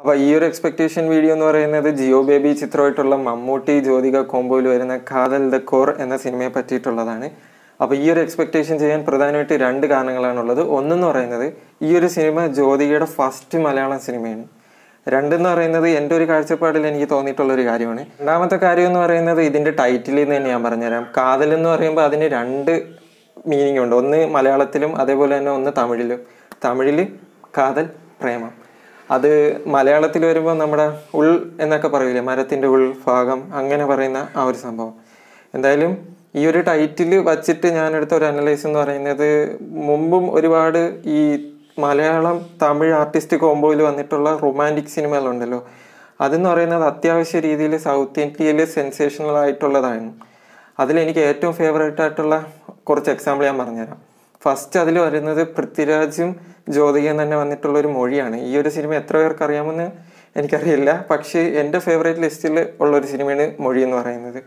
അപ്പോൾ ഈ ഒരു എക്സ്പെക്റ്റേഷൻ വീഡിയോ എന്ന് പറയുന്നത് ജിയോ ബേബി ചിത്രമായിട്ടുള്ള മമ്മൂട്ടി ജ്യോതിക കോംബോയിൽ വരുന്ന കാതൽ ദ കോർ എന്ന സിനിമയെ പറ്റിയിട്ടുള്ളതാണ് അപ്പോൾ ഈ ഒരു എക്സ്പെക്റ്റേഷൻ ചെയ്യാൻ പ്രധാനമായിട്ട് രണ്ട് കാരണങ്ങളാണ് ഉള്ളത് ഒന്നെന്ന് പറയുന്നത് ഈ ഒരു സിനിമ ജ്യോതികയുടെ ഫസ്റ്റ് മലയാളം സിനിമയാണ് രണ്ടെന്ന് പറയുന്നത് എൻ്റെ ഒരു കാഴ്ചപ്പാടിൽ എനിക്ക് ഒരു കാര്യമാണ് രണ്ടാമത്തെ കാര്യം എന്ന് പറയുന്നത് ഇതിൻ്റെ ടൈറ്റിലിൽ നിന്ന് തന്നെ ഞാൻ പറഞ്ഞുതരാം കാതൽ എന്ന് പറയുമ്പോൾ അതിന് രണ്ട് മീനിങ് ഉണ്ട് ഒന്ന് മലയാളത്തിലും അതേപോലെ തന്നെ ഒന്ന് തമിഴിലും തമിഴിൽ കാതൽ പ്രേമം അത് മലയാളത്തിൽ വരുമ്പോൾ നമ്മുടെ ഉൾ എന്നൊക്കെ പറയില്ലേ മരത്തിൻ്റെ ഉൾഭാഗം അങ്ങനെ പറയുന്ന ആ ഒരു സംഭവം എന്തായാലും ഈ ഒരു ടൈറ്റിൽ വച്ചിട്ട് ഞാൻ എടുത്ത ഒരു അനലൈസ് എന്ന് പറയുന്നത് മുമ്പും ഒരുപാട് ഈ മലയാളം തമിഴ് ആർട്ടിസ്റ്റ് കോമ്പോയിൽ വന്നിട്ടുള്ള റൊമാൻറ്റിക് സിനിമകളുണ്ടല്ലോ അതെന്ന് പറയുന്നത് അത്യാവശ്യ രീതിയിൽ സൗത്ത് ഇന്ത്യയിൽ സെൻസേഷണൽ ആയിട്ടുള്ളതാണ് അതിലെനിക്ക് ഏറ്റവും ഫേവറേറ്റ് ആയിട്ടുള്ള കുറച്ച് എക്സാമ്പിൾ ഞാൻ പറഞ്ഞുതരാം ഫസ്റ്റ് അതിൽ വരുന്നത് പൃഥ്വിരാജും ജ്യോതികയും തന്നെ വന്നിട്ടുള്ള ഒരു മൊഴിയാണ് ഈ ഒരു സിനിമ എത്ര പേർക്ക് അറിയാമെന്ന് എനിക്കറിയില്ല പക്ഷേ എൻ്റെ ഫേവറേറ്റ് ലിസ്റ്റിൽ ഉള്ള ഒരു സിനിമയാണ് മൊഴി എന്ന് പറയുന്നത്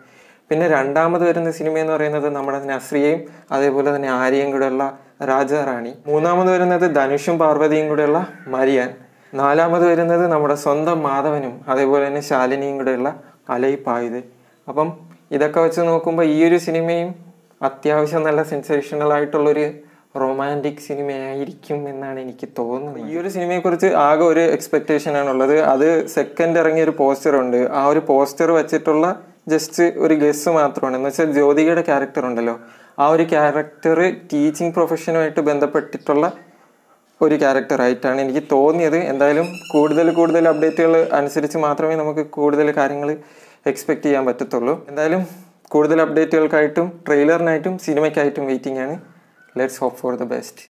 പിന്നെ രണ്ടാമത് വരുന്ന സിനിമ എന്ന് പറയുന്നത് നമ്മുടെ നസ്രിയയും അതേപോലെ തന്നെ ആര്യയും കൂടെയുള്ള രാജാറാണി മൂന്നാമത് വരുന്നത് ധനുഷും പാർവതിയും കൂടെയുള്ള മരിയാൻ നാലാമത് വരുന്നത് നമ്മുടെ സ്വന്തം മാധവനും അതേപോലെ തന്നെ ശാലിനിയും കൂടെയുള്ള അലൈപ്പായുത് അപ്പം ഇതൊക്കെ വെച്ച് നോക്കുമ്പോൾ ഈ ഒരു സിനിമയും അത്യാവശ്യം നല്ല സെൻസേഷണൽ ആയിട്ടുള്ളൊരു റൊമാൻറ്റിക് സിനിമയായിരിക്കും എന്നാണ് എനിക്ക് തോന്നുന്നത് ഈ ഒരു സിനിമയെക്കുറിച്ച് ആകെ ഒരു എക്സ്പെക്റ്റേഷൻ ആണുള്ളത് അത് സെക്കൻഡ് ഇറങ്ങിയ ഒരു പോസ്റ്റർ ഉണ്ട് ആ ഒരു പോസ്റ്റർ വെച്ചിട്ടുള്ള ജസ്റ്റ് ഒരു ഗസ് മാത്രമാണ് എന്ന് വെച്ചാൽ ജ്യോതികയുടെ ക്യാരക്ടർ ഉണ്ടല്ലോ ആ ഒരു ക്യാരക്ടർ ടീച്ചിങ് പ്രൊഫഷനുമായിട്ട് ബന്ധപ്പെട്ടിട്ടുള്ള ഒരു ക്യാരക്ടറായിട്ടാണ് എനിക്ക് തോന്നിയത് എന്തായാലും കൂടുതൽ കൂടുതൽ അപ്ഡേറ്റുകൾ അനുസരിച്ച് മാത്രമേ നമുക്ക് കൂടുതൽ കാര്യങ്ങൾ എക്സ്പെക്റ്റ് ചെയ്യാൻ പറ്റത്തുള്ളൂ എന്തായാലും കൂടുതൽ അപ്ഡേറ്റുകൾക്കായിട്ടും ട്രെയിലറിനായിട്ടും സിനിമയ്ക്കായിട്ടും വെയിറ്റിംഗ് ആണ് let's hope for the best